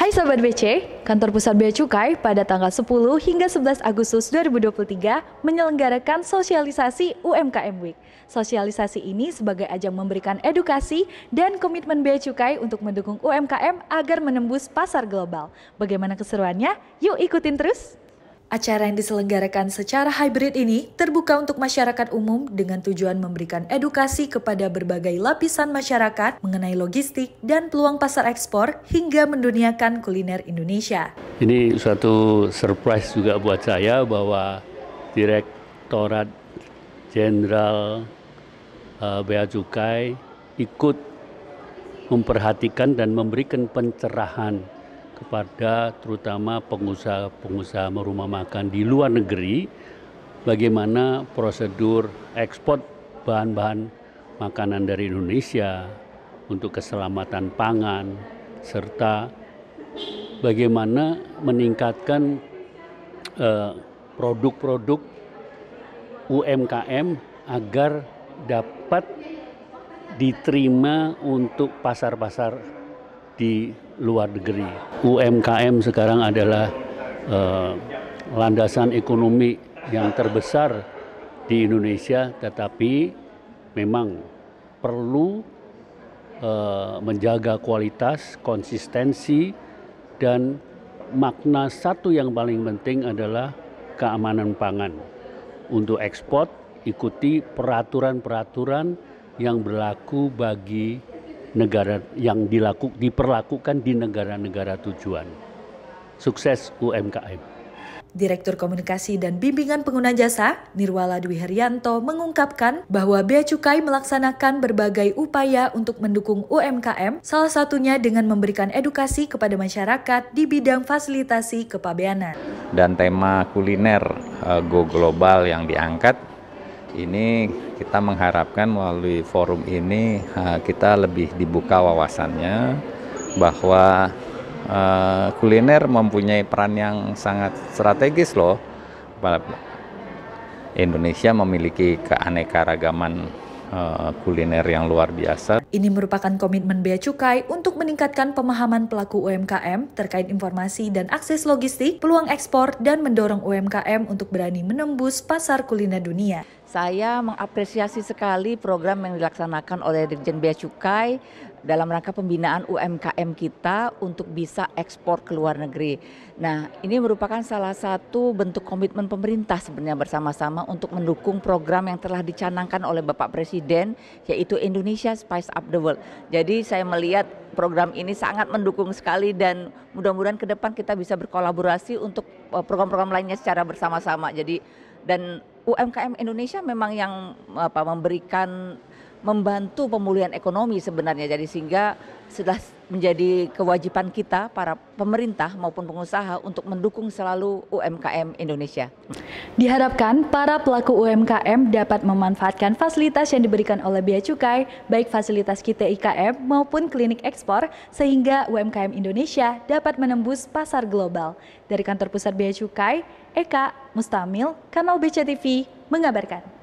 Hai Sobat BC, kantor pusat Bea Cukai pada tanggal 10 hingga 11 Agustus 2023 menyelenggarakan sosialisasi UMKM Week. Sosialisasi ini sebagai ajang memberikan edukasi dan komitmen Bea Cukai untuk mendukung UMKM agar menembus pasar global. Bagaimana keseruannya? Yuk ikutin terus! Acara yang diselenggarakan secara hybrid ini terbuka untuk masyarakat umum dengan tujuan memberikan edukasi kepada berbagai lapisan masyarakat mengenai logistik dan peluang pasar ekspor hingga menduniakan kuliner Indonesia. Ini suatu surprise juga buat saya bahwa Direktorat Jenderal eh, Bea Cukai ikut memperhatikan dan memberikan pencerahan kepada terutama pengusaha-pengusaha rumah makan di luar negeri bagaimana prosedur ekspor bahan-bahan makanan dari Indonesia untuk keselamatan pangan serta bagaimana meningkatkan eh, produk-produk eh, UMKM agar dapat diterima untuk pasar-pasar di luar negeri. UMKM sekarang adalah eh, landasan ekonomi yang terbesar di Indonesia, tetapi memang perlu eh, menjaga kualitas, konsistensi, dan makna satu yang paling penting adalah keamanan pangan. Untuk ekspor, ikuti peraturan-peraturan yang berlaku bagi negara yang dilaku, diperlakukan di negara-negara tujuan. Sukses UMKM. Direktur Komunikasi dan Bimbingan Pengguna Jasa, Nirwala Dwi Herianto, mengungkapkan bahwa Bea Cukai melaksanakan berbagai upaya untuk mendukung UMKM, salah satunya dengan memberikan edukasi kepada masyarakat di bidang fasilitasi kepabeanan. Dan tema kuliner eh, Go Global yang diangkat ini kita mengharapkan melalui forum ini uh, kita lebih dibuka wawasannya bahwa uh, kuliner mempunyai peran yang sangat strategis loh. Indonesia memiliki keanekaragaman uh, kuliner yang luar biasa. Ini merupakan komitmen Bea Cukai untuk meningkatkan pemahaman pelaku UMKM terkait informasi dan akses logistik, peluang ekspor, dan mendorong UMKM untuk berani menembus pasar kuliner dunia. Saya mengapresiasi sekali program yang dilaksanakan oleh Dirjen Bea Cukai dalam rangka pembinaan UMKM kita untuk bisa ekspor ke luar negeri. Nah, ini merupakan salah satu bentuk komitmen pemerintah sebenarnya bersama-sama untuk mendukung program yang telah dicanangkan oleh Bapak Presiden yaitu Indonesia Spice Up the World. Jadi saya melihat program ini sangat mendukung sekali dan mudah-mudahan ke depan kita bisa berkolaborasi untuk eh, program-program lainnya secara bersama-sama. Jadi dan UMKM Indonesia memang yang apa, memberikan membantu pemulihan ekonomi sebenarnya. Jadi sehingga sudah menjadi kewajiban kita para pemerintah maupun pengusaha untuk mendukung selalu UMKM Indonesia. Diharapkan para pelaku UMKM dapat memanfaatkan fasilitas yang diberikan oleh Bea Cukai, baik fasilitas kita IKM maupun klinik ekspor, sehingga UMKM Indonesia dapat menembus pasar global. Dari kantor pusat Bea Cukai, Eka Mustamil, Kanal BCTV mengabarkan.